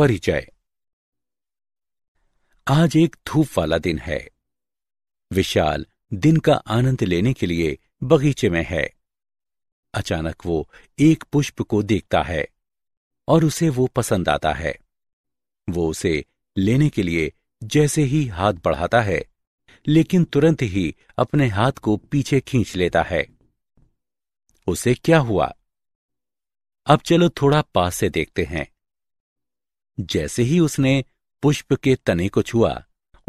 परिचय आज एक धूप वाला दिन है विशाल दिन का आनंद लेने के लिए बगीचे में है अचानक वो एक पुष्प को देखता है और उसे वो पसंद आता है वो उसे लेने के लिए जैसे ही हाथ बढ़ाता है लेकिन तुरंत ही अपने हाथ को पीछे खींच लेता है उसे क्या हुआ अब चलो थोड़ा पास से देखते हैं जैसे ही उसने पुष्प के तने को छुआ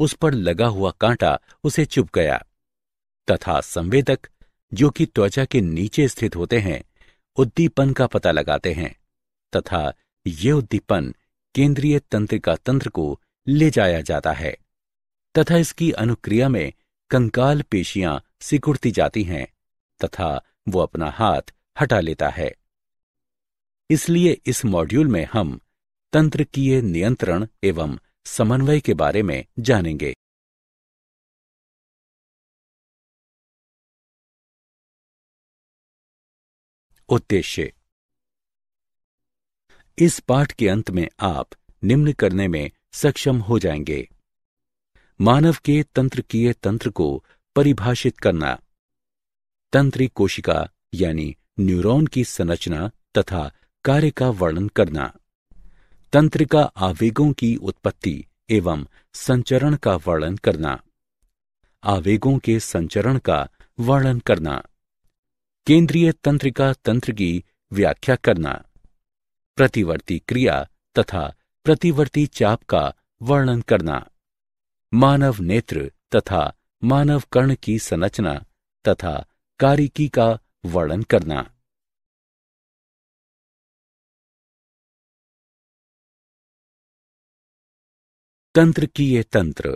उस पर लगा हुआ कांटा उसे चुप गया तथा संवेदक जो कि त्वचा के नीचे स्थित होते हैं उद्दीपन का पता लगाते हैं तथा ये उद्दीपन केंद्रीय तंत्रिका तंत्र को ले जाया जाता है तथा इसकी अनुक्रिया में कंकाल पेशियां सिकुड़ती जाती हैं तथा वो अपना हाथ हटा लेता है इसलिए इस मॉड्यूल में हम तंत्र की नियंत्रण एवं समन्वय के बारे में जानेंगे उद्देश्य इस पाठ के अंत में आप निम्न करने में सक्षम हो जाएंगे मानव के तंत्र की तंत्र को परिभाषित करना तंत्री कोशिका यानी न्यूरॉन की संरचना तथा कार्य का वर्णन करना तंत्रिका आवेगों की उत्पत्ति एवं संचरण का वर्णन करना आवेगों के संचरण का वर्णन करना केंद्रीय तंत्रिका तंत्र की व्याख्या करना प्रतिवर्ती क्रिया तथा प्रतिवर्ती चाप का वर्णन करना मानव नेत्र तथा मानव कर्ण की संरचना तथा कारिकी का वर्णन करना तंत्र की ये तंत्र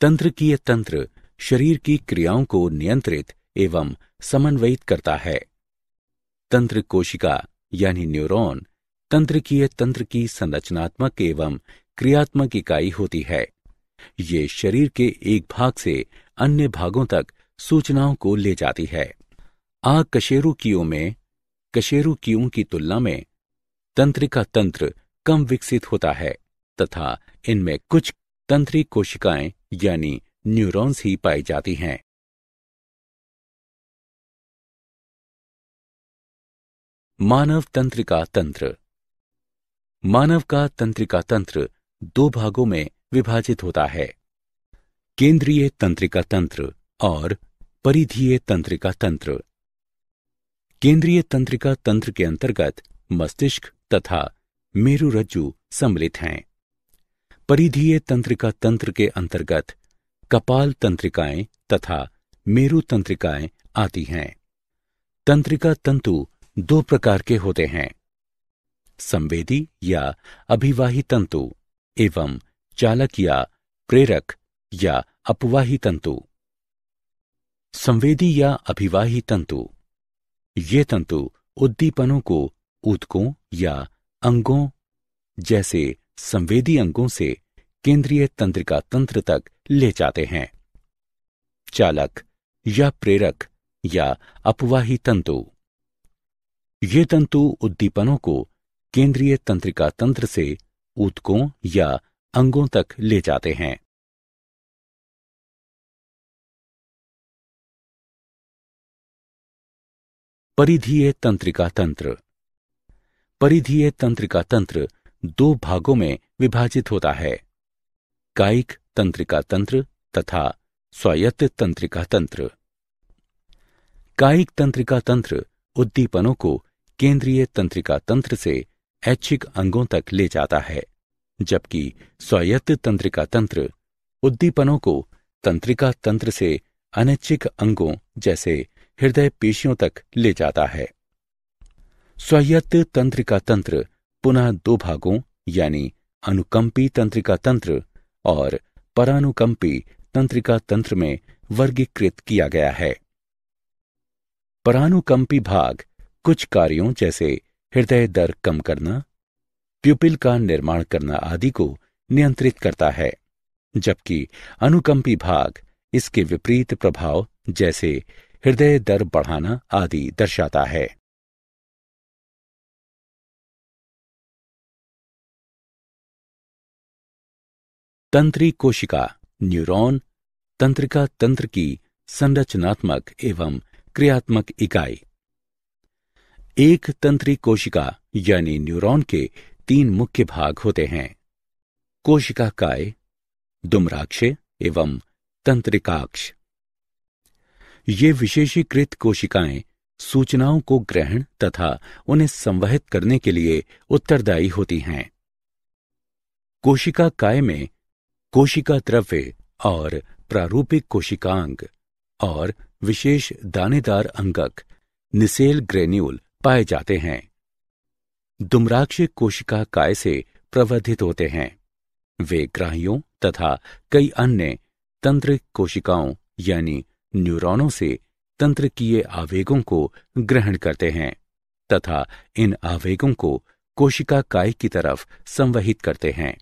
तंत्र की ये तंत्र शरीर की क्रियाओं को नियंत्रित एवं समन्वयित करता है तंत्र कोशिका यानी न्यूरॉन तंत्र की ये तंत्र की संरचनात्मक एवं क्रियात्मक इकाई होती है ये शरीर के एक भाग से अन्य भागों तक सूचनाओं को ले जाती है आ कशेरुकियों में कशेरुकियों की तुलना में तंत्रिका तंत्र कम विकसित होता है तथा इनमें कुछ तंत्री कोशिकाएं यानी न्यूरॉन्स ही पाई जाती हैं मानव तंत्रिका तंत्र मानव का तंत्रिका तंत्र दो भागों में विभाजित होता है केंद्रीय तंत्रिका तंत्र और परिधीय तंत्रिका तंत्र केंद्रीय तंत्रिका तंत्र के अंतर्गत मस्तिष्क तथा मेरुरज्जु सम्मिलित हैं परिधीय तंत्रिका तंत्र के अंतर्गत कपाल तंत्रिकाएं तथा मेरु तंत्रिकाएं आती हैं तंत्रिका तंतु दो प्रकार के होते हैं संवेदी या अभिवाही तंतु एवं चालक या प्रेरक या अपवाही तंतु संवेदी या अभिवाही तंतु ये तंतु उद्दीपनों को ऊतकों या अंगों जैसे संवेदी अंगों से केंद्रीय तंत्रिका तंत्र तक ले जाते हैं चालक या प्रेरक या अपवाही तंतु ये तंतु उद्दीपनों को केंद्रीय तंत्रिका तंत्र से ऊतकों या अंगों तक ले जाते हैं परिधीय तंत्रिका तंत्र परिधीय तंत्रिका तंत्र दो भागों में विभाजित होता है कायिक तंत्रिका तंत्र तथा स्वायत्त तंत्रिका तंत्र कायिक तंत्रिका तंत्र उद्दीपनों को केंद्रीय तंत्रिका तंत्र से ऐच्छिक अंगों तक ले जाता है जबकि स्वायत्त तंत्रिका तंत्र उद्दीपनों को तंत्रिका तंत्र से अनैच्छिक अंगों जैसे हृदय पेशियों तक ले जाता है स्वायत्त तंत्रिका तंत्र पुनः दो भागों यानी अनुकंपी तंत्रिका तंत्र और परानुकंपी तंत्रिका तंत्र में वर्गीकृत किया गया है परानुकंपी भाग कुछ कार्यों जैसे हृदय दर कम करना प्यूपिल का निर्माण करना आदि को नियंत्रित करता है जबकि अनुकंपी भाग इसके विपरीत प्रभाव जैसे हृदय दर बढ़ाना आदि दर्शाता है तंत्री कोशिका न्यूरॉन तंत्रिका तंत्र की संरचनात्मक एवं क्रियात्मक इकाई एक तंत्री कोशिका यानी न्यूरॉन के तीन मुख्य भाग होते हैं कोशिका काय दुम्राक्ष एवं तंत्रिकाक्ष ये विशेषीकृत कोशिकाएं सूचनाओं को ग्रहण तथा उन्हें संवहित करने के लिए उत्तरदायी होती हैं कोशिका काय में कोशिका द्रव्य और प्रारूपिक कोशिकांग और विशेष दानेदार अंगक निसेल ग्रेन्यूल पाए जाते हैं दुम्राक्ष कोशिका काय से प्रवर्धित होते हैं वे ग्राहियों तथा कई अन्य तंत्रिक कोशिकाओं यानी न्यूरॉनों से तंत्र किए आवेगों को ग्रहण करते हैं तथा इन आवेगों को कोशिका काय की तरफ संवहित करते हैं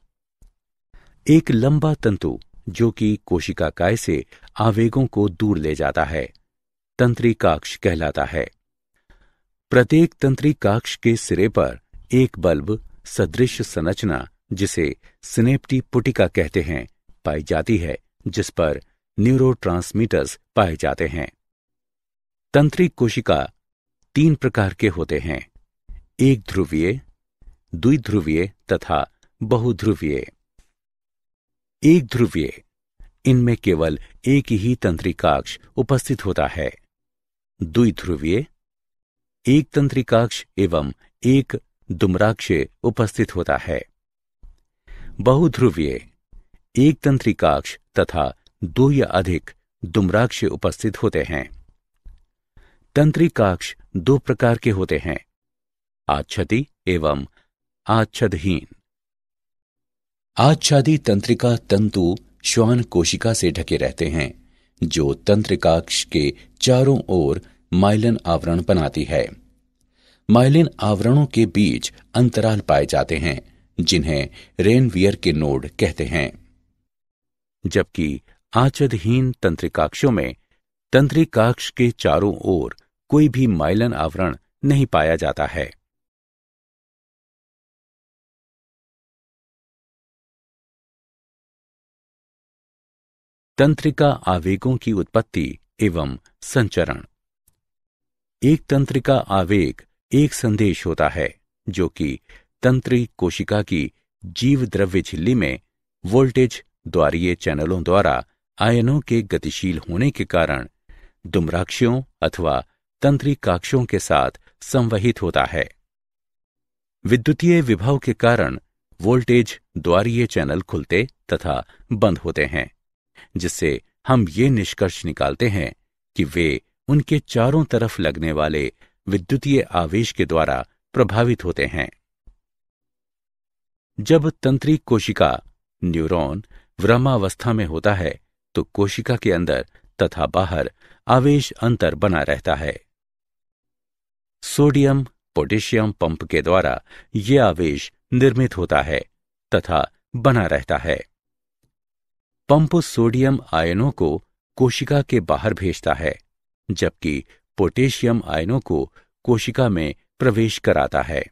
एक लंबा तंतु जो कि कोशिका काय से आवेगों को दूर ले जाता है तंत्री काक्ष कहलाता है प्रत्येक तंत्री काक्ष के सिरे पर एक बल्ब सदृश संरचना जिसे स्नेप्टी पुटिका कहते हैं पाई जाती है जिस पर न्यूरोट्रांसमीटर्स पाए जाते हैं तंत्री कोशिका तीन प्रकार के होते हैं एक ध्रुवीय द्विध्रुवीय तथा बहुध्रुवीय एक ध्रुवीय इनमें केवल एक ही तंत्रिकाक्ष उपस्थित होता है दुई ध्रुवीय एक तंत्रिकाक्ष एवं एक दुमराक्ष उपस्थित होता है बहुध्रुवीय एक तंत्रिकाक्ष तथा दो या अधिक दुमराक्ष उपस्थित होते हैं तंत्रिकाक्ष दो प्रकार के होते हैं आच्छति एवं आच्छदहीन आच्छादी तंत्रिका तंतु श्वान कोशिका से ढके रहते हैं जो तंत्रिकाक्ष के चारों ओर माइलन आवरण बनाती है माइलिन आवरणों के बीच अंतराल पाए जाते हैं जिन्हें रेनवियर के नोड कहते हैं जबकि आचदहीन तंत्रिकाक्षों में तंत्रिकाक्ष के चारों ओर कोई भी माइलन आवरण नहीं पाया जाता है तंत्रिका आवेगों की उत्पत्ति एवं संचरण एक तंत्रिका आवेग एक संदेश होता है जो कि तंत्री कोशिका की जीव द्रव्य झिल्ली में वोल्टेज द्वारीय चैनलों द्वारा आयनों के गतिशील होने के कारण दुमराक्षियों अथवा तंत्रिकाक्षों के साथ संवहित होता है विद्युतीय विभव के कारण वोल्टेज द्वारीय चैनल खुलते तथा बंद होते हैं जिससे हम ये निष्कर्ष निकालते हैं कि वे उनके चारों तरफ लगने वाले विद्युतीय आवेश के द्वारा प्रभावित होते हैं जब तंत्री कोशिका न्यूरॉन व्रमावस्था में होता है तो कोशिका के अंदर तथा बाहर आवेश अंतर बना रहता है सोडियम पोटेशियम पंप के द्वारा ये आवेश निर्मित होता है तथा बना रहता है पंप सोडियम आयनों को कोशिका के बाहर भेजता है जबकि पोटेशियम आयनों को कोशिका में प्रवेश कराता है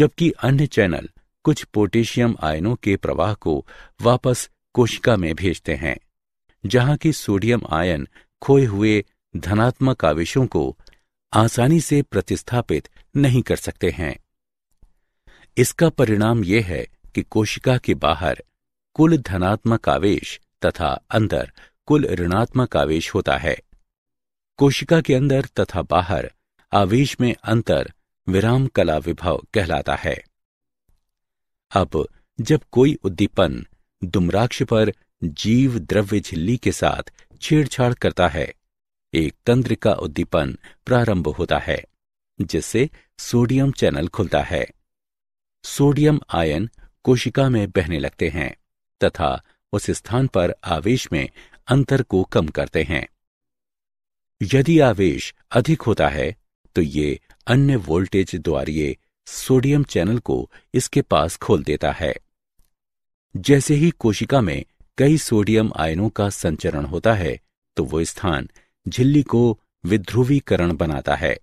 जबकि अन्य चैनल कुछ पोटेशियम आयनों के प्रवाह को वापस कोशिका में भेजते हैं जहां की सोडियम आयन खोए हुए धनात्मक आवेशों को आसानी से प्रतिस्थापित नहीं कर सकते हैं इसका परिणाम यह है कि कोशिका के बाहर कुल धनात्मक आवेश तथा अंदर कुल ऋणात्मक आवेश होता है कोशिका के अंदर तथा बाहर आवेश में अंतर विराम कला विभव कहलाता है अब जब कोई उद्दीपन दुम्राक्ष पर जीव द्रव्य झिल्ली के साथ छेड़छाड़ करता है एक तंत्र का उद्दीपन प्रारंभ होता है जिससे सोडियम चैनल खुलता है सोडियम आयन कोशिका में बहने लगते हैं तथा उस स्थान पर आवेश में अंतर को कम करते हैं यदि आवेश अधिक होता है तो ये अन्य वोल्टेज द्वारिये सोडियम चैनल को इसके पास खोल देता है जैसे ही कोशिका में कई सोडियम आयनों का संचरण होता है तो वो स्थान झिल्ली को विध्रुवीकरण बनाता है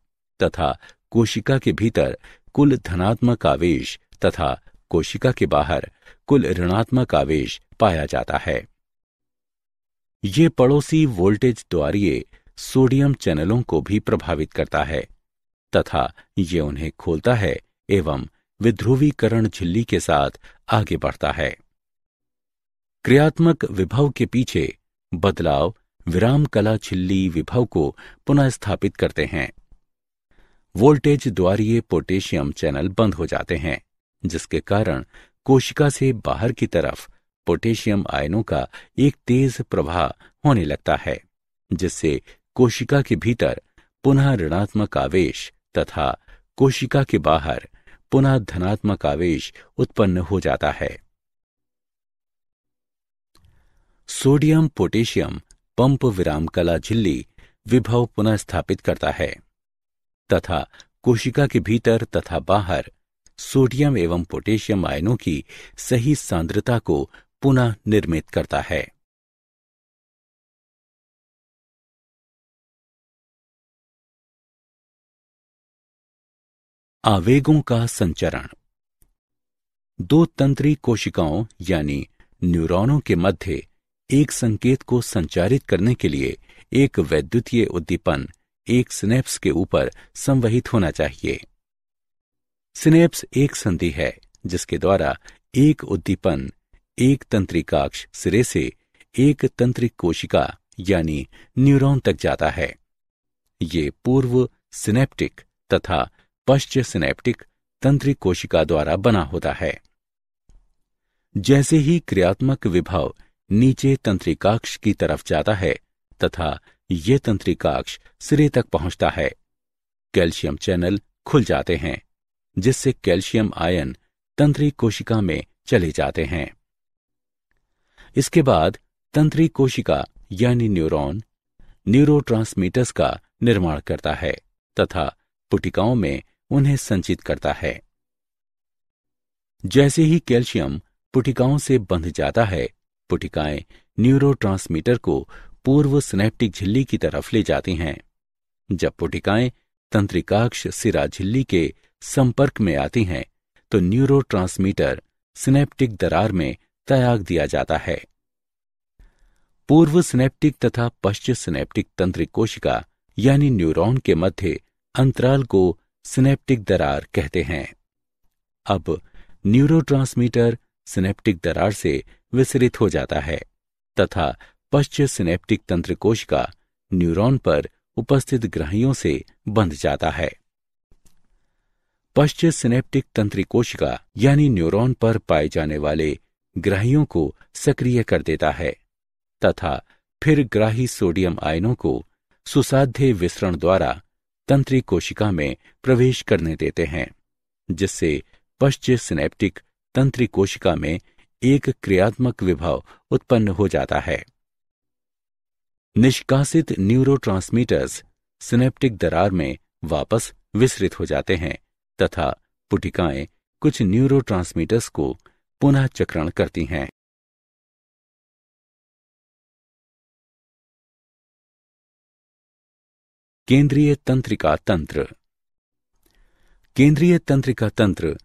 तथा कोशिका के भीतर कुल धनात्मक आवेश तथा कोशिका के बाहर कुल ऋणात्मक आवेश पाया जाता है ये पड़ोसी वोल्टेज द्वारिये सोडियम चैनलों को भी प्रभावित करता है तथा ये उन्हें खोलता है एवं विध्रुवीकरण झिल्ली के साथ आगे बढ़ता है क्रियात्मक विभव के पीछे बदलाव विराम कला झिल्ली विभव को पुनः स्थापित करते हैं वोल्टेज द्वारिये पोटेशियम चैनल बंद हो जाते हैं जिसके कारण कोशिका से बाहर की तरफ पोटेशियम आयनों का एक तेज प्रवाह होने लगता है जिससे कोशिका के भीतर पुनः ऋणात्मक आवेश तथा कोशिका के बाहर पुनः धनात्मक आवेश उत्पन्न हो जाता है सोडियम पोटेशियम पंप विराम कला झिल्ली विभव पुनः स्थापित करता है तथा कोशिका के भीतर तथा बाहर सोडियम एवं पोटेशियम आयनों की सही सांद्रता को पुनः निर्मित करता है आवेगों का संचरण दो तंत्री कोशिकाओं यानी न्यूरॉनों के मध्य एक संकेत को संचारित करने के लिए एक वैद्युतीय उद्दीपन एक स्नेप्स के ऊपर संवहित होना चाहिए सिनेप्स एक संधि है जिसके द्वारा एक उद्दीपन एक तंत्रिकाक्ष सिरे से एक तंत्रिक कोशिका यानी न्यूरॉन तक जाता है ये पूर्व सिनेप्टिक तथा पश्च सिनेप्टिक तंत्रिक कोशिका द्वारा बना होता है जैसे ही क्रियात्मक विभाव नीचे तंत्रिकाक्ष की तरफ जाता है तथा ये तंत्रिकाक्ष सिरे तक पहुंचता है कैल्शियम चैनल खुल जाते हैं जिससे कैल्शियम आयन तंत्री कोशिका में चले जाते हैं इसके बाद तंत्री कोशिका यानी न्यूरॉन न्यूरोट्रांसमीटर्स का निर्माण करता है तथा पुटिकाओं में उन्हें संचित करता है जैसे ही कैल्शियम पुटिकाओं से बंध जाता है पुटिकाएं न्यूरोट्रांसमीटर को पूर्व स्नेप्टिक झिल्ली की तरफ ले जाती हैं जब पुटिकाएं तंत्रिकाक्ष सिरा झिल्ली के संपर्क में आती हैं तो न्यूरो सिनेप्टिक दरार में त्याग दिया जाता है पूर्व सिनेप्टिक तथा पश्चिम सिनेप्टिक तंत्रिक कोशिका यानी न्यूरॉन के मध्य अंतराल को सिनेप्टिक दरार कहते हैं अब न्यूरोट्रांसमीटर सिनेप्टिक दरार से विसरित हो जाता है तथा पश्चिम सिनेप्टिक तंत्र कोशिका न्यूरॉन पर उपस्थित ग्राहियों से बंध जाता है सिनेप्टिक तंत्री कोशिका यानी न्यूरॉन पर पाए जाने वाले ग्राहियों को सक्रिय कर देता है तथा फिर ग्राही सोडियम आयनों को सुसाध्य विसरण द्वारा तंत्री कोशिका में प्रवेश करने देते हैं जिससे सिनेप्टिक तंत्री कोशिका में एक क्रियात्मक विभव उत्पन्न हो जाता है निष्कासित न्यूरोट्रांसमीटर्स सिनेप्टिक दरार में वापस विसरित हो जाते हैं तथा पुटिकाएं कुछ न्यूरोट्रांसमीटर्स को पुनः चक्रण करती हैं केंद्रीय तंत्रिका तंत्र केंद्रीय तंत्रिका तंत्र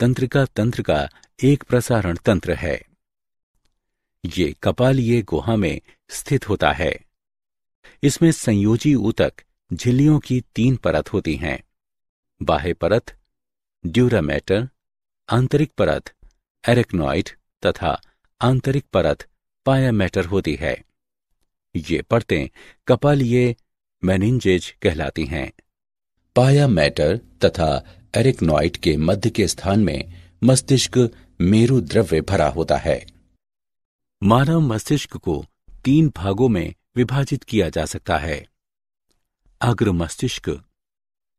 तंत्रिका तंत्र का एक प्रसारण तंत्र है ये कपालीय गुहा में स्थित होता है इसमें संयोजी ऊतक झिल्लियों की तीन परत होती हैं बाह्य परत ड्यूरामेटर आंतरिक परत एरेक्नॉइड तथा आंतरिक परत पायामेटर होती है ये परतें कपालीय मैनिंजेज कहलाती हैं पायामेटर तथा एरेक्नॉइड के मध्य के स्थान में मस्तिष्क मेरु द्रव्य भरा होता है मानव मस्तिष्क को तीन भागों में विभाजित किया जा सकता है अग्र मस्तिष्क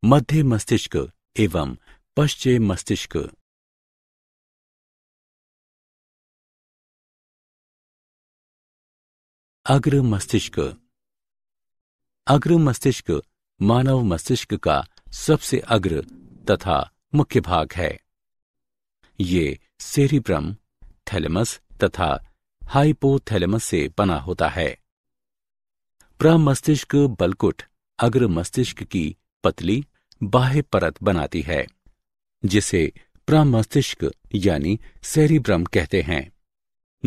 मध्य मस्तिष्क एवं पश्चिम मस्तिष्क अग्र मस्तिष्क अग्र मस्तिष्क मानव मस्तिष्क का सबसे अग्र तथा मुख्य भाग है ये सेरिब्रम थैलेमस तथा हाइपोथैलेमस से बना होता है प्रमस्तिष्क बलकुट अग्र मस्तिष्क की पतली बाह्य परत बनाती है जिसे प्रामस्तिष्क यानी सेरिब्रम कहते हैं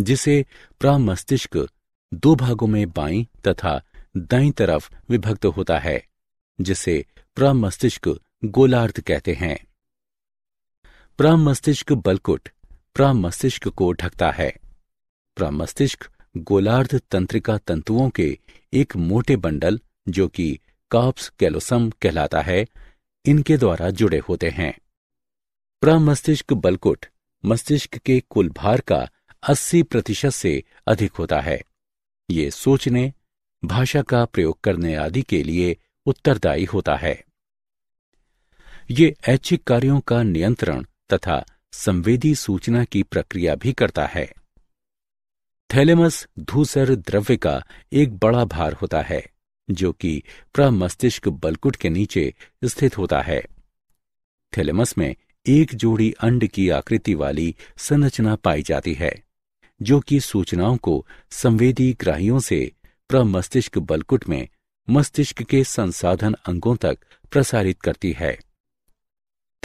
जिसे प्रामस्तिष्क दो भागों में बाई तथा दाई तरफ विभक्त होता है जिसे प्रामस्तिष्क गोलार्ध कहते हैं प्रामस्तिष्क बलकुट प्रामस्तिष्क को ढकता है प्रामस्तिष्क गोलार्ध तंत्रिका तंतुओं के एक मोटे बंडल जो कि कॉप्स कैलोसम कहलाता है इनके द्वारा जुड़े होते हैं प्रमस्तिष्क बलकुट मस्तिष्क के कुल भार का 80 प्रतिशत से अधिक होता है ये सोचने भाषा का प्रयोग करने आदि के लिए उत्तरदायी होता है ये ऐच्छिक कार्यों का नियंत्रण तथा संवेदी सूचना की प्रक्रिया भी करता है थैलेमस धूसर द्रव्य का एक बड़ा भार होता है जो कि प्रमस्तिष्क बलकुट के नीचे स्थित होता है थेलेमस में एक जोड़ी अंड की आकृति वाली संरचना पाई जाती है जो कि सूचनाओं को संवेदी ग्राहियों से प्रमस्तिष्क बलकुट में मस्तिष्क के संसाधन अंगों तक प्रसारित करती है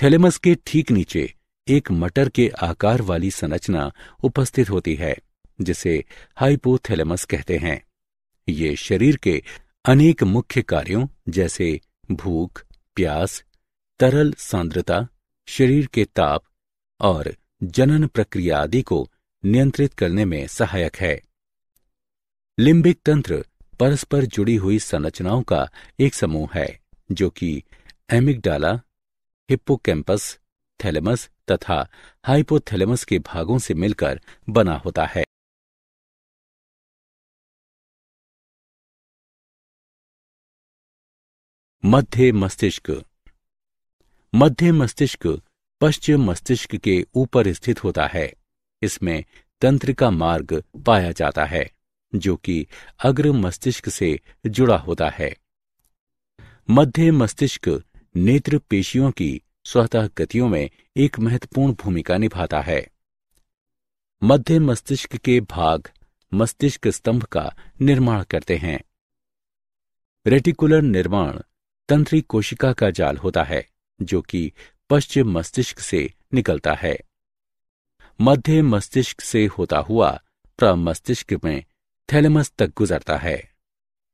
थेलेमस के ठीक नीचे एक मटर के आकार वाली संरचना उपस्थित होती है जिसे हाइपोथेलेमस कहते हैं ये शरीर के अनेक मुख्य कार्यों जैसे भूख प्यास तरल सांद्रता शरीर के ताप और जनन प्रक्रिया आदि को नियंत्रित करने में सहायक है लिम्बिक तंत्र परस्पर जुड़ी हुई संरचनाओं का एक समूह है जो कि एमिगडाला हिप्पोकैम्पस थैलेमस तथा हाइपोथैलेमस के भागों से मिलकर बना होता है मध्य मस्तिष्क मध्य मस्तिष्क पश्चिम मस्तिष्क के ऊपर स्थित होता है इसमें तंत्र का मार्ग पाया जाता है जो कि अग्र मस्तिष्क से जुड़ा होता है मध्य मस्तिष्क नेत्र पेशियों की स्वतः गतियों में एक महत्वपूर्ण भूमिका निभाता है मध्य मस्तिष्क के भाग मस्तिष्क स्तंभ का निर्माण करते हैं रेटिकुलर निर्माण तंत्री कोशिका का जाल होता है जो कि पश्चिम मस्तिष्क से निकलता है मध्य मस्तिष्क से होता हुआ प्रमस्तिष्क में थैलेमस तक गुजरता है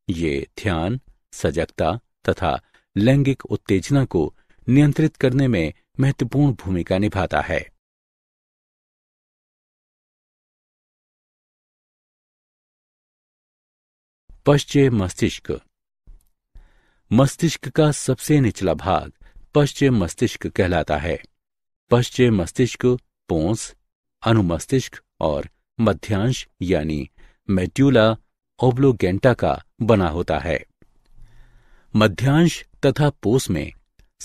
ये ध्यान सजगता तथा लैंगिक उत्तेजना को नियंत्रित करने में महत्वपूर्ण भूमिका निभाता है पश्चिम मस्तिष्क मस्तिष्क का सबसे निचला भाग पश्चिम मस्तिष्क कहलाता है पश्चिम मस्तिष्क पोंस अनुमस्तिष्क और मध्यांश यानी मेट्यूला ओब्लोगेंटा का बना होता है मध्यांश तथा पोस में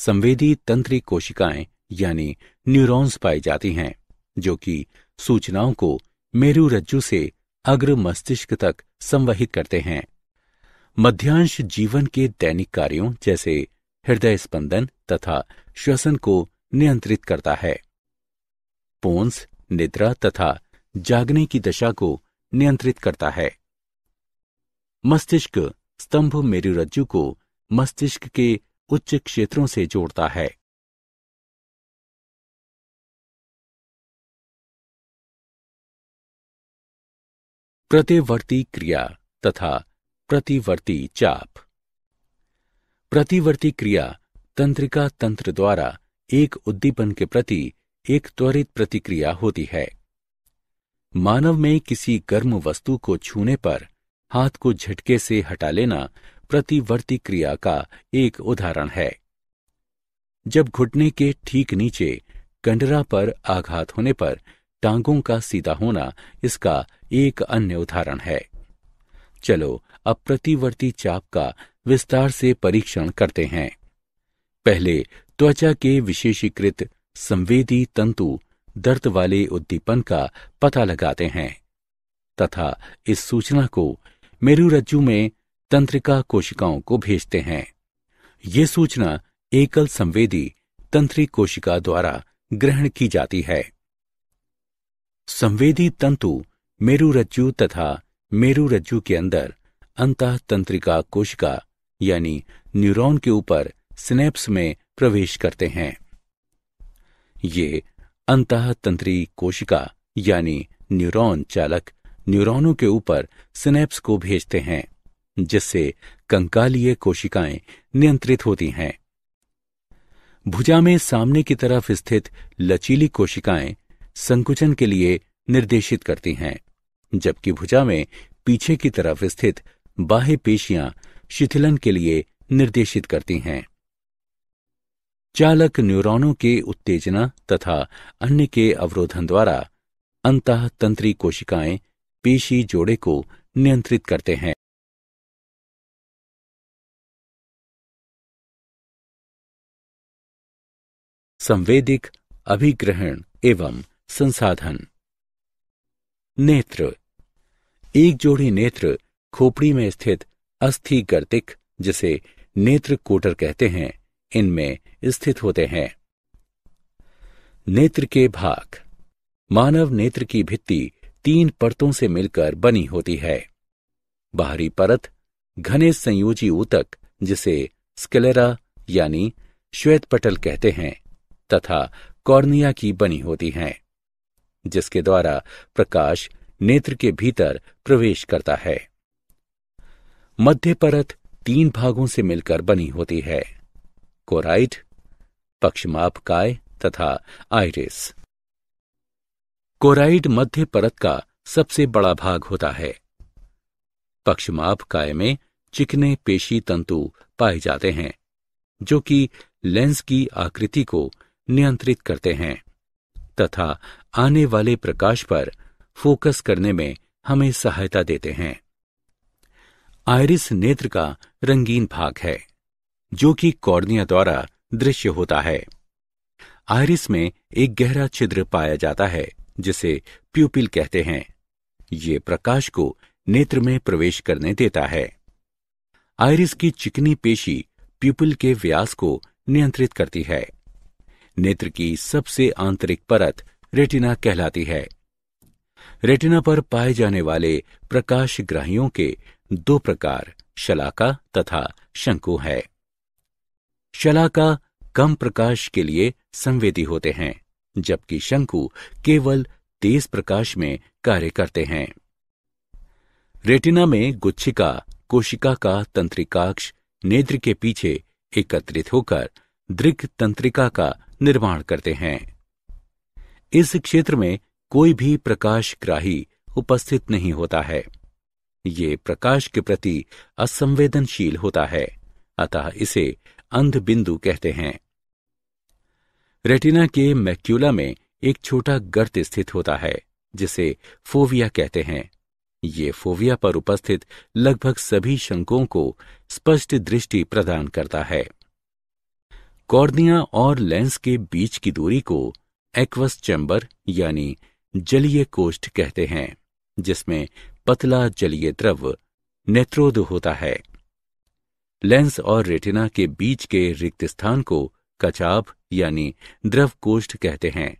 संवेदी तंत्री कोशिकाएं यानी न्यूरॉन्स पाई जाती हैं जो कि सूचनाओं को मेरु रज्जु से अग्र मस्तिष्क तक संवहित करते हैं मध्यांश जीवन के दैनिक कार्यों जैसे हृदय स्पंदन तथा श्वसन को नियंत्रित करता है पोन्स निद्रा तथा जागने की दशा को नियंत्रित करता है मस्तिष्क स्तंभ मेरुरज्जु को मस्तिष्क के उच्च क्षेत्रों से जोड़ता है प्रतिवर्ती क्रिया तथा प्रतिवर्ती चाप प्रतिवर्ती क्रिया तंत्रिका तंत्र द्वारा एक उद्दीपन के प्रति एक त्वरित प्रतिक्रिया होती है मानव में किसी गर्म वस्तु को छूने पर हाथ को झटके से हटा लेना प्रतिवर्ती क्रिया का एक उदाहरण है जब घुटने के ठीक नीचे कंडरा पर आघात होने पर टांगों का सीधा होना इसका एक अन्य उदाहरण है चलो अब प्रतिवर्ती चाप का विस्तार से परीक्षण करते हैं पहले त्वचा के विशेषीकृत संवेदी तंतु दर्द वाले उद्दीपन का पता लगाते हैं तथा इस सूचना को मेरुरज्जु में तंत्रिका कोशिकाओं को भेजते हैं ये सूचना एकल संवेदी तंत्री कोशिका द्वारा ग्रहण की जाती है संवेदी तंतु मेरुरज्जु तथा मेरु रज्जु के अंदर अंत तंत्रिका कोशिका यानी न्यूरॉन के ऊपर स्नेप्स में प्रवेश करते हैं ये अंत तंत्री कोशिका यानी न्यूरॉन चालक न्यूरॉनों के ऊपर स्नेप्स को भेजते हैं जिससे कंकालीय कोशिकाएं नियंत्रित होती हैं भुजा में सामने की तरफ स्थित लचीली कोशिकाएं संकुचन के लिए निर्देशित करती हैं जबकि भुजा में पीछे की तरफ स्थित बाह्य पेशियां शिथिलन के लिए निर्देशित करती हैं चालक न्यूरॉनों के उत्तेजना तथा अन्य के अवरोधन द्वारा अंत तंत्री कोशिकाएं पेशी जोड़े को नियंत्रित करते हैं संवेदिक अभिग्रहण एवं संसाधन नेत्र एक जोड़ी नेत्र खोपड़ी में स्थित अस्थि गर्तिक जिसे नेत्र कोटर कहते हैं इनमें स्थित होते हैं नेत्र के भाग मानव नेत्र की भित्ति तीन परतों से मिलकर बनी होती है बाहरी परत घने संयोजी ऊतक जिसे स्केलेरा यानी श्वेत पटल कहते हैं तथा कॉर्निया की बनी होती हैं जिसके द्वारा प्रकाश नेत्र के भीतर प्रवेश करता है मध्य परत तीन भागों से मिलकर बनी होती है कोराइट पक्षमाप काय तथा आइरिस कोराइड मध्य परत का सबसे बड़ा भाग होता है पक्षमाप काय में चिकने पेशी तंतु पाए जाते हैं जो कि लेंस की आकृति को नियंत्रित करते हैं तथा आने वाले प्रकाश पर फोकस करने में हमें सहायता देते हैं आयरिस नेत्र का रंगीन भाग है जो कि कॉर्निया द्वारा दृश्य होता है आयरिस में एक गहरा छिद्र पाया जाता है जिसे प्यूपिल कहते हैं ये प्रकाश को नेत्र में प्रवेश करने देता है आयरिस की चिकनी पेशी प्यूपिल के व्यास को नियंत्रित करती है नेत्र की सबसे आंतरिक परत रेटिना कहलाती है रेटिना पर पाए जाने वाले प्रकाशग्राहियों के दो प्रकार शलाका तथा शंकु है शलाका कम प्रकाश के लिए संवेदी होते हैं जबकि शंकु केवल तेज प्रकाश में कार्य करते हैं रेटिना में गुच्छिका कोशिका का तंत्रिकाक्ष नेत्र के पीछे एकत्रित होकर दृक तंत्रिका का निर्माण करते हैं इस क्षेत्र में कोई भी प्रकाशग्राही उपस्थित नहीं होता है ये प्रकाश के प्रति असंवेदनशील होता है अतः इसे अंध बिंदु कहते हैं रेटिना के मैक्यूला में एक छोटा गर्त स्थित होता है जिसे फोविया कहते हैं ये फोविया पर उपस्थित लगभग सभी शंकों को स्पष्ट दृष्टि प्रदान करता है कॉर्निया और लेंस के बीच की दूरी को एक्वस चैम्बर यानी जलीय कोष्ठ कहते हैं जिसमें पतला जलीय द्रव नेत्रोद होता है लेंस और रेटिना के बीच के रिक्त स्थान को कचाप यानी द्रव कोष्ठ कहते हैं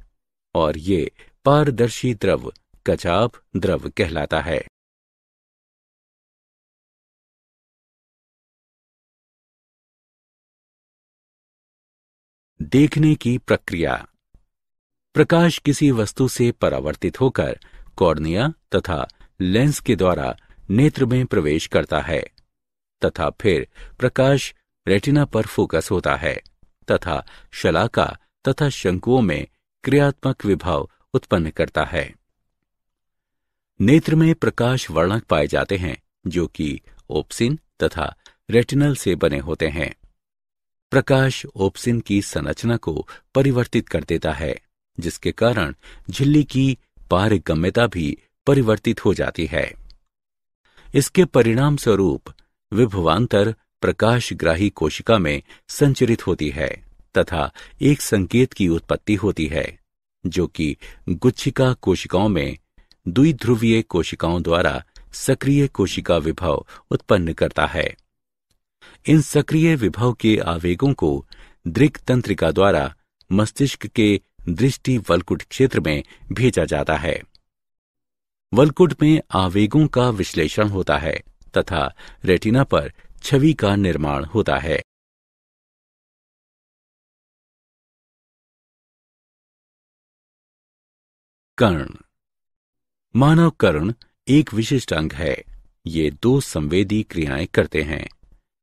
और ये पारदर्शी द्रव कचाप द्रव कहलाता है देखने की प्रक्रिया प्रकाश किसी वस्तु से परावर्तित होकर कॉर्निया तथा लेंस के द्वारा नेत्र में प्रवेश करता है तथा फिर प्रकाश रेटिना पर फोकस होता है तथा शलाका तथा शंकुओं में क्रियात्मक विभाव उत्पन्न करता है नेत्र में प्रकाश वर्णक पाए जाते हैं जो कि ओप्सिन तथा रेटिनल से बने होते हैं प्रकाश ओप्सिन की संरचना को परिवर्तित कर देता है जिसके कारण झिल्ली की पारगम्यता भी परिवर्तित हो जाती है इसके परिणाम स्वरूप विभवांतर प्रकाशग्राही कोशिका में संचरित होती है तथा एक संकेत की उत्पत्ति होती है जो कि गुच्छिका कोशिकाओं में द्विध्रुवीय कोशिकाओं द्वारा सक्रिय कोशिका विभव उत्पन्न करता है इन सक्रिय विभव के आवेगों को दृक तंत्रिका द्वारा मस्तिष्क के दृष्टि वलकुट क्षेत्र में भेजा जाता है वलकुट में आवेगों का विश्लेषण होता है तथा रेटिना पर छवि का निर्माण होता है कर्ण मानव कर्ण एक विशिष्ट अंग है ये दो संवेदी क्रियाएं करते हैं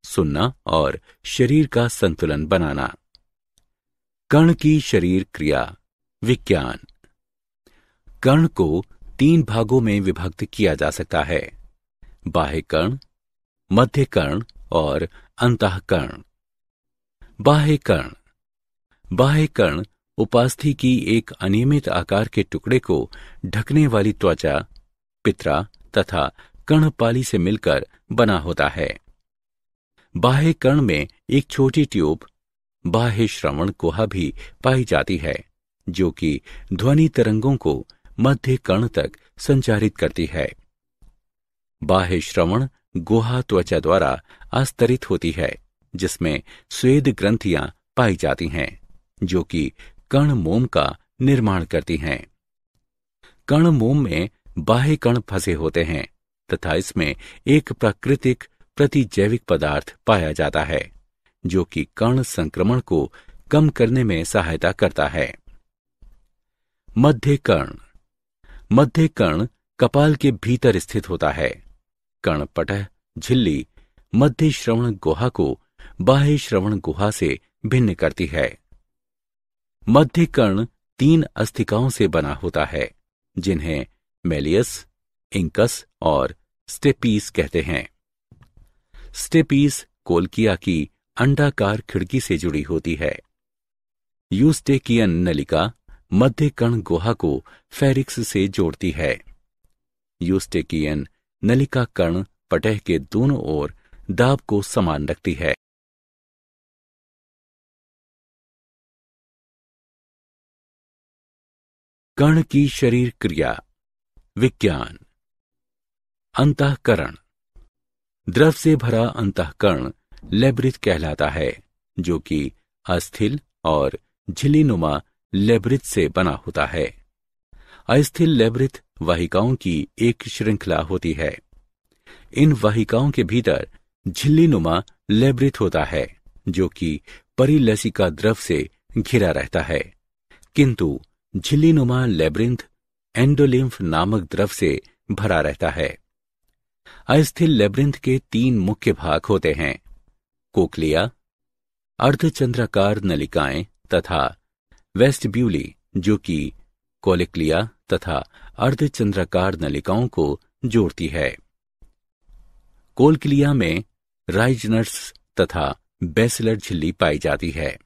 सुनना और शरीर का संतुलन बनाना कर्ण की शरीर क्रिया विज्ञान कर्ण को तीन भागों में विभक्त किया जा सकता है बाह्य कर्ण मध्य कर्ण और अंतकर्ण बाह्य कर्ण बाह्य कर्ण उपास्थि की एक अनियमित आकार के टुकड़े को ढकने वाली त्वचा पित्रा तथा कर्णपाली से मिलकर बना होता है बाह्य कर्ण में एक छोटी ट्यूब बाह्य श्रवण गुहा भी पाई जाती है जो कि ध्वनि तरंगों को मध्य कर्ण तक संचारित करती है बाह्य श्रवण गुहा त्वचा द्वारा आस्तरित होती है जिसमें स्वेद ग्रंथियां पाई जाती हैं जो कि कर्ण मोम का निर्माण करती हैं कर्ण मोम में बाह्य कण फंसे होते हैं तथा इसमें एक प्राकृतिक प्रतिजैविक पदार्थ पाया जाता है जो कि कर्ण संक्रमण को कम करने में सहायता करता है मध्य कर्ण मध्य कर्ण कपाल के भीतर स्थित होता है कर्ण पटह झिल्ली मध्य श्रवण गुहा को बाह्य श्रवण गुहा से भिन्न करती है मध्य कर्ण तीन अस्थिकाओं से बना होता है जिन्हें मेलियस इंकस और स्टेपीस कहते हैं स्टेपीस कोलकिया की अंडाकार खिड़की से जुड़ी होती है यूस्टेकियन नलिका मध्य कण गुहा को फेरिक्स से जोड़ती है यूस्टेकियन नलिका कण पटह के दोनों ओर दाब को समान रखती है कण की शरीर क्रिया विज्ञान अंतकरण द्रव से भरा अंतकरण लेब्रिथ कहलाता है जो कि अस्थिल और झिल्लीनुमा लेब्रिथ से बना होता है अस्थिल लेब्रिथ वाहिकाओं की एक श्रृंखला होती है इन वाहिकाओं के भीतर झिल्लीनुमा लेब्रिथ होता है जो कि परिलसिका द्रव से घिरा रहता है किंतु झिल्लीनुमा लेब्रिंथ एंडोलिम्फ नामक द्रव से भरा रहता है अस्थिल लेब्रिंथ के तीन मुख्य भाग होते हैं कोकलिया अर्धचंद्राकार नलिकाएं तथा वेस्टब्यूली जो कि कोलिक्लिया तथा अर्धचंद्राकार नलिकाओं को जोड़ती है कोलक्लिया में राइजनर्स तथा बेसलर झिल्ली पाई जाती है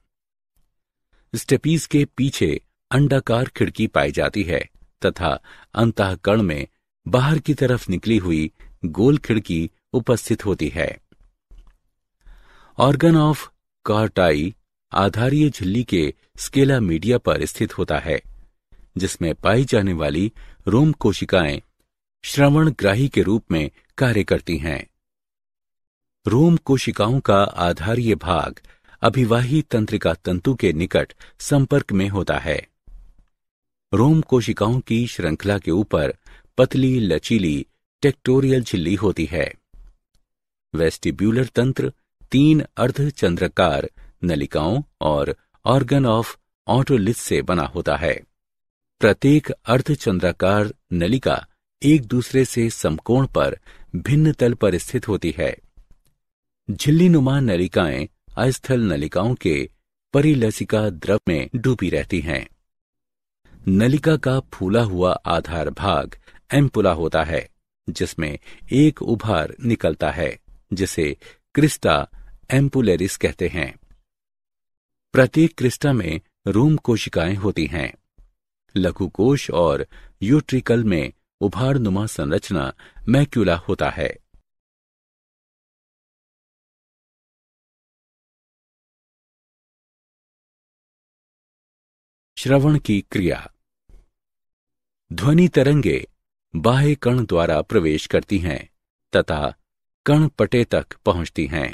स्टेपीज के पीछे अंडाकार खिड़की पाई जाती है तथा अंतकण में बाहर की तरफ निकली हुई गोल खिड़की उपस्थित होती है ऑर्गन ऑफ कार्टाई आधारीय झिल्ली के स्केला मीडिया पर स्थित होता है जिसमें पाई जाने वाली रोम कोशिकाएं श्रवण ग्राही के रूप में कार्य करती हैं रोम कोशिकाओं का आधारीय भाग अभिवाही तंत्रिका तंतु के निकट संपर्क में होता है रोम कोशिकाओं की श्रृंखला के ऊपर पतली लचीली टेक्टोरियल झिल्ली होती है वेस्टिब्यूलर तंत्र तीन अर्धचंद्रकार नलिकाओं और ऑर्गन ऑफ ऑटोलिथ से बना होता है प्रत्येक अर्धचंद्रकार नलिका एक दूसरे से समकोण पर भिन्न तल पर स्थित होती है झिल्ली नुमा नलिकाएं अस्थल नलिकाओं के परिलसिका द्रव में डूबी रहती हैं नलिका का फूला हुआ आधार भाग एम्पुला होता है जिसमें एक उभार निकलता है जिसे क्रिस्टा एम्पुलेरिस कहते हैं प्रत्येक क्रिस्टा में रूम कोशिकाएं होती हैं लघु कोश और यूट्रिकल में उभार नुमा संरचना मैक्यूला होता है श्रवण की क्रिया ध्वनि तरंगे बाह्य कण द्वारा प्रवेश करती हैं तथा कण पटे तक पहुंचती हैं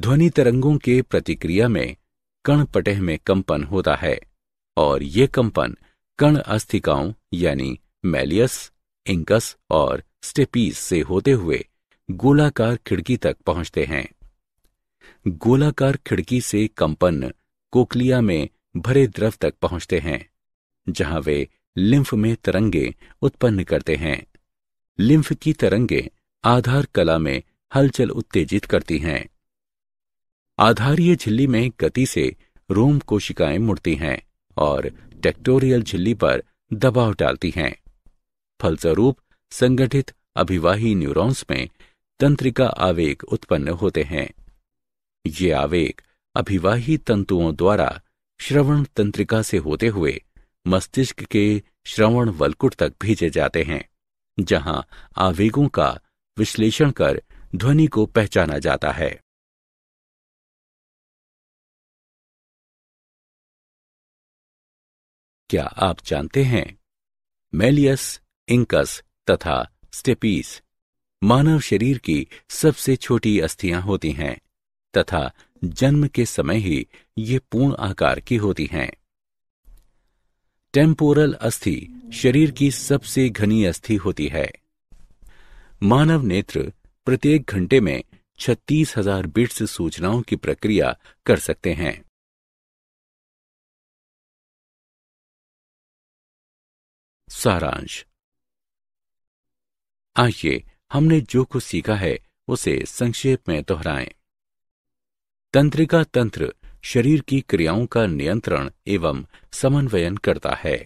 ध्वनि तरंगों के प्रतिक्रिया में कण पटेह में कंपन होता है और ये कंपन कण अस्थिकाओं यानी मैलियस इंकस और स्टेपीज से होते हुए गोलाकार खिड़की तक पहुंचते हैं गोलाकार खिड़की से कंपन कोकलिया में भरे द्रव तक पहुंचते हैं जहां वे लिम्फ में तरंगे उत्पन्न करते हैं लिम्फ की तरंगे आधार कला में हलचल उत्तेजित करती हैं आधारीय झिल्ली में गति से रोम कोशिकाएं मुड़ती हैं और टेक्टोरियल झिल्ली पर दबाव डालती हैं फलस्वरूप संगठित अभिवाही न्यूरॉन्स में तंत्रिका आवेग उत्पन्न होते हैं ये आवेग अभिवाही तंतुओं द्वारा श्रवण तंत्रिका से होते हुए मस्तिष्क के श्रवण वलकुट तक भेजे जाते हैं जहां आवेगों का विश्लेषण कर ध्वनि को पहचाना जाता है क्या आप जानते हैं मेलियस इंकस तथा स्टेपीस मानव शरीर की सबसे छोटी अस्थियां होती हैं तथा जन्म के समय ही ये पूर्ण आकार की होती हैं टेम्पोरल अस्थि शरीर की सबसे घनी अस्थि होती है मानव नेत्र प्रत्येक घंटे में छत्तीस हजार बिट्स सूचनाओं की प्रक्रिया कर सकते हैं सारांश आइए हमने जो कुछ सीखा है उसे संक्षेप में दोहराएं। तंत्रिका तंत्र शरीर की क्रियाओं का नियंत्रण एवं समन्वयन करता है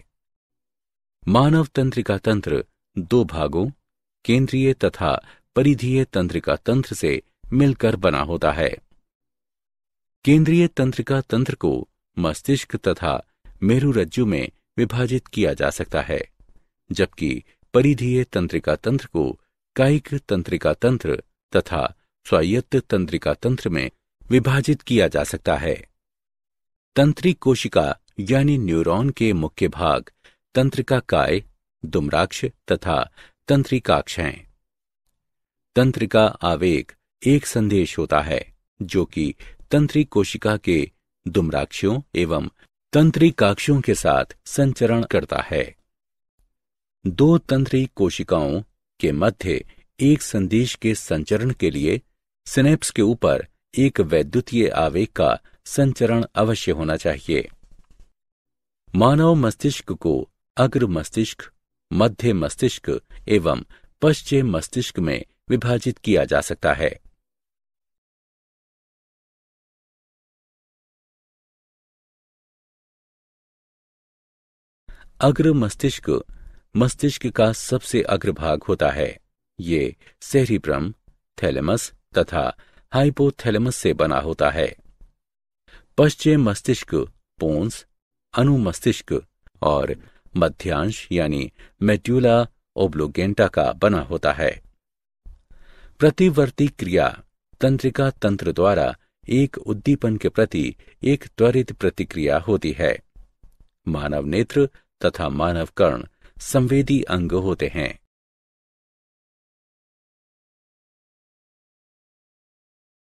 मानव तंत्रिका तंत्र दो भागों केंद्रीय तथा परिधीय तंत्रिका तंत्र से मिलकर बना होता है केंद्रीय तंत्रिका तंत्र को मस्तिष्क तथा मेरुरज्जु में विभाजित किया जा सकता है जबकि परिधीय तंत्रिका तंत्र को कायिक तंत्रिका तंत्र तथा स्वायत्त तंत्रिका तंत्र में विभाजित किया जा सकता है तंत्रिक कोशिका यानी न्यूरॉन के मुख्य भाग तंत्रिका काय दुम्राक्ष तथा तंत्रिकाक्ष हैं तंत्रिका आवेग एक संदेश होता है जो कि तंत्रिक कोशिका के दुमराक्षों एवं तंत्रिकाक्षों के साथ संचरण करता है दो तंत्री कोशिकाओं के मध्य एक संदेश के संचरण के लिए सिनेप्स के ऊपर एक वैद्युतीय आवेग का संचरण अवश्य होना चाहिए मानव मस्तिष्क को अग्र मस्तिष्क मध्य मस्तिष्क एवं पश्चिम मस्तिष्क में विभाजित किया जा सकता है अग्र मस्तिष्क मस्तिष्क का सबसे अग्रभाग होता है ये सेरिब्रम थैलेमस तथा हाइपोथैलेमस से बना होता है पश्चिम मस्तिष्क पोन्स अनुमस्तिष्क और मध्यांश यानी मेट्यूला ओब्लोगेंटा का बना होता है प्रतिवर्ती क्रिया तंत्रिका तंत्र द्वारा एक उद्दीपन के प्रति एक त्वरित प्रतिक्रिया होती है मानव नेत्र तथा मानव कर्ण संवेदी अंग होते हैं